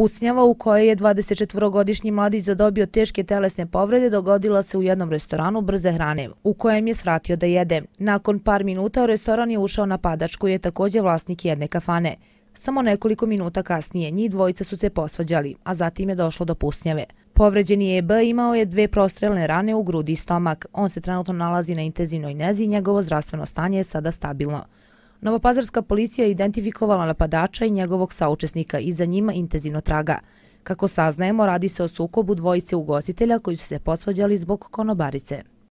Pucnjava u kojoj je 24-godišnji mladić zadobio teške telesne povrede dogodila se u jednom restoranu brze hrane u kojem je svratio da jede. Nakon par minuta u restoran je ušao napadač koji je također vlasnik jedne kafane. Samo nekoliko minuta kasnije njih dvojica su se posvađali, a zatim je došlo do pucnjave. Povređeni je B imao je dve prostrelne rane u grudi i stomak. On se trenutno nalazi na intenzivnoj nezi i njegovo zdravstveno stanje je sada stabilno. Novopazarska policija je identifikovala napadača i njegovog saučesnika i za njima intenzivno traga. Kako saznajemo, radi se o sukobu dvojice ugostitelja koji su se posvađali zbog konobarice.